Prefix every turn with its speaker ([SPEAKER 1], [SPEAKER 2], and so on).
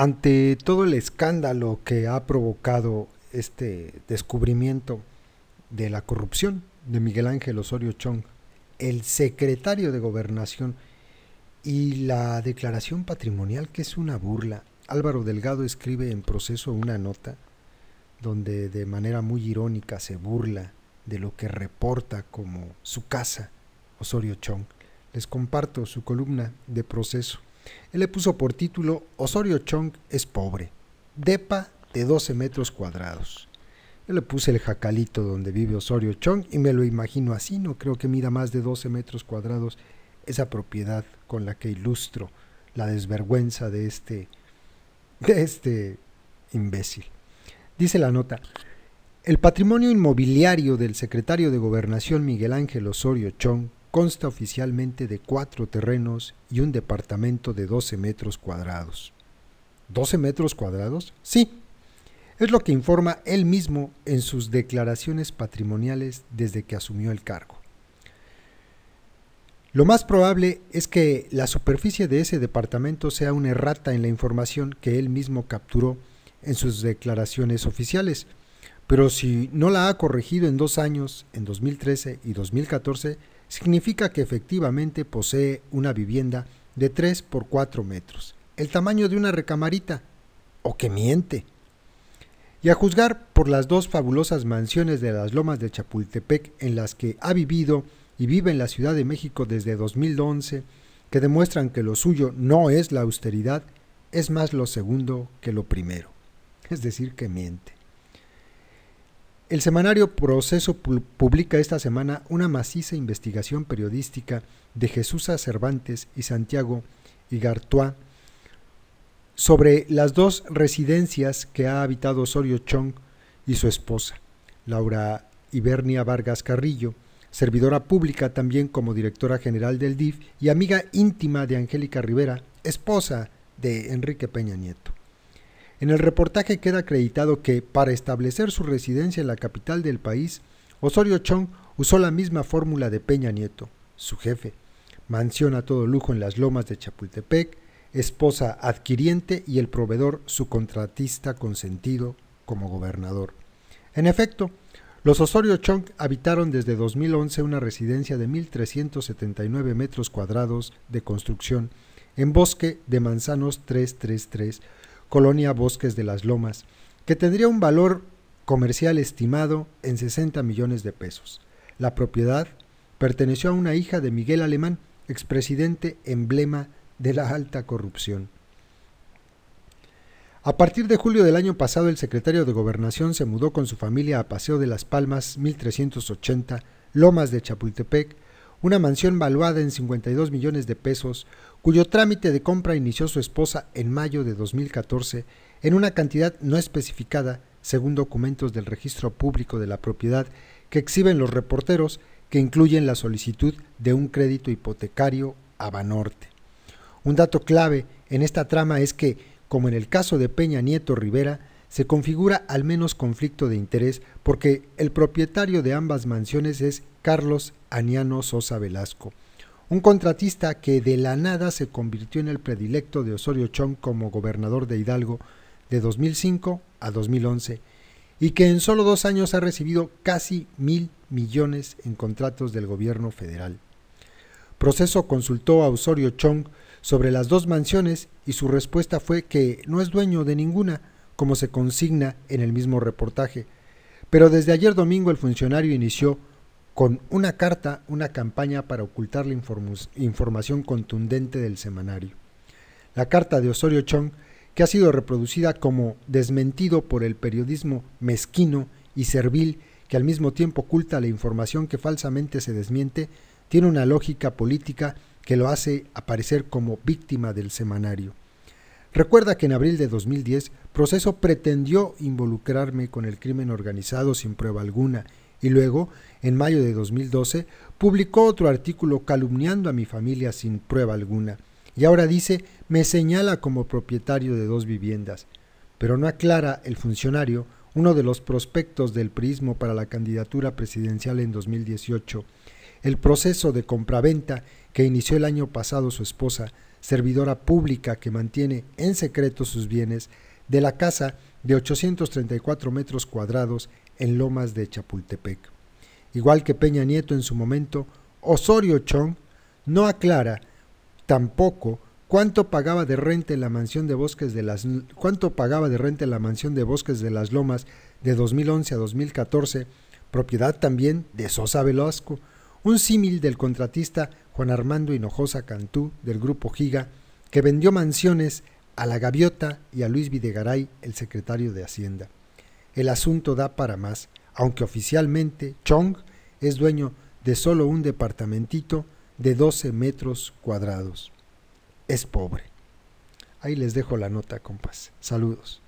[SPEAKER 1] ante todo el escándalo que ha provocado este descubrimiento de la corrupción de Miguel Ángel Osorio Chong, el secretario de Gobernación, y la declaración patrimonial que es una burla, Álvaro Delgado escribe en proceso una nota donde de manera muy irónica se burla de lo que reporta como su casa Osorio Chong. Les comparto su columna de proceso. Él le puso por título Osorio Chong es pobre, depa de 12 metros cuadrados. Yo le puse el jacalito donde vive Osorio Chong y me lo imagino así, no creo que mida más de 12 metros cuadrados esa propiedad con la que ilustro la desvergüenza de este, de este imbécil. Dice la nota, el patrimonio inmobiliario del secretario de Gobernación Miguel Ángel Osorio Chong consta oficialmente de cuatro terrenos y un departamento de 12 metros cuadrados. ¿12 metros cuadrados? Sí. Es lo que informa él mismo en sus declaraciones patrimoniales desde que asumió el cargo. Lo más probable es que la superficie de ese departamento sea una errata en la información que él mismo capturó en sus declaraciones oficiales, pero si no la ha corregido en dos años, en 2013 y 2014, significa que efectivamente posee una vivienda de 3 por 4 metros, el tamaño de una recamarita, o que miente. Y a juzgar por las dos fabulosas mansiones de las lomas de Chapultepec en las que ha vivido y vive en la Ciudad de México desde 2011, que demuestran que lo suyo no es la austeridad, es más lo segundo que lo primero. Es decir, que miente. El semanario Proceso publica esta semana una maciza investigación periodística de Jesús Cervantes y Santiago Igartua sobre las dos residencias que ha habitado Osorio Chong y su esposa, Laura Ibernia Vargas Carrillo, servidora pública también como directora general del DIF y amiga íntima de Angélica Rivera, esposa de Enrique Peña Nieto. En el reportaje queda acreditado que, para establecer su residencia en la capital del país, Osorio Chong usó la misma fórmula de Peña Nieto, su jefe. Mansión a todo lujo en las lomas de Chapultepec, esposa adquiriente y el proveedor su contratista consentido como gobernador. En efecto, los Osorio Chong habitaron desde 2011 una residencia de 1.379 metros cuadrados de construcción en Bosque de Manzanos 333, Colonia Bosques de las Lomas, que tendría un valor comercial estimado en 60 millones de pesos. La propiedad perteneció a una hija de Miguel Alemán, expresidente emblema de la alta corrupción. A partir de julio del año pasado, el secretario de Gobernación se mudó con su familia a Paseo de las Palmas 1380, Lomas de Chapultepec, una mansión valuada en 52 millones de pesos, cuyo trámite de compra inició su esposa en mayo de 2014 en una cantidad no especificada, según documentos del registro público de la propiedad que exhiben los reporteros, que incluyen la solicitud de un crédito hipotecario a Banorte. Un dato clave en esta trama es que, como en el caso de Peña Nieto Rivera, se configura al menos conflicto de interés porque el propietario de ambas mansiones es Carlos Aniano Sosa Velasco, un contratista que de la nada se convirtió en el predilecto de Osorio Chong como gobernador de Hidalgo de 2005 a 2011 y que en solo dos años ha recibido casi mil millones en contratos del gobierno federal. Proceso consultó a Osorio Chong sobre las dos mansiones y su respuesta fue que no es dueño de ninguna, como se consigna en el mismo reportaje. Pero desde ayer domingo el funcionario inició con una carta una campaña para ocultar la información contundente del semanario. La carta de Osorio Chong, que ha sido reproducida como desmentido por el periodismo mezquino y servil que al mismo tiempo oculta la información que falsamente se desmiente, tiene una lógica política que lo hace aparecer como víctima del semanario. Recuerda que en abril de 2010, Proceso pretendió involucrarme con el crimen organizado sin prueba alguna y luego, en mayo de 2012, publicó otro artículo calumniando a mi familia sin prueba alguna y ahora dice me señala como propietario de dos viviendas, pero no aclara el funcionario uno de los prospectos del prismo para la candidatura presidencial en 2018, el proceso de compraventa que inició el año pasado su esposa servidora pública que mantiene en secreto sus bienes, de la casa de 834 metros cuadrados en Lomas de Chapultepec. Igual que Peña Nieto en su momento, Osorio Chong no aclara tampoco cuánto pagaba de renta en la mansión de Bosques de las cuánto pagaba de renta la mansión de Bosques de las Lomas de 2011 a 2014, propiedad también de Sosa Velasco, un símil del contratista Juan Armando Hinojosa Cantú del grupo Giga, que vendió mansiones a la Gaviota y a Luis Videgaray, el secretario de Hacienda. El asunto da para más, aunque oficialmente Chong es dueño de solo un departamentito de 12 metros cuadrados. Es pobre. Ahí les dejo la nota, compas. Saludos.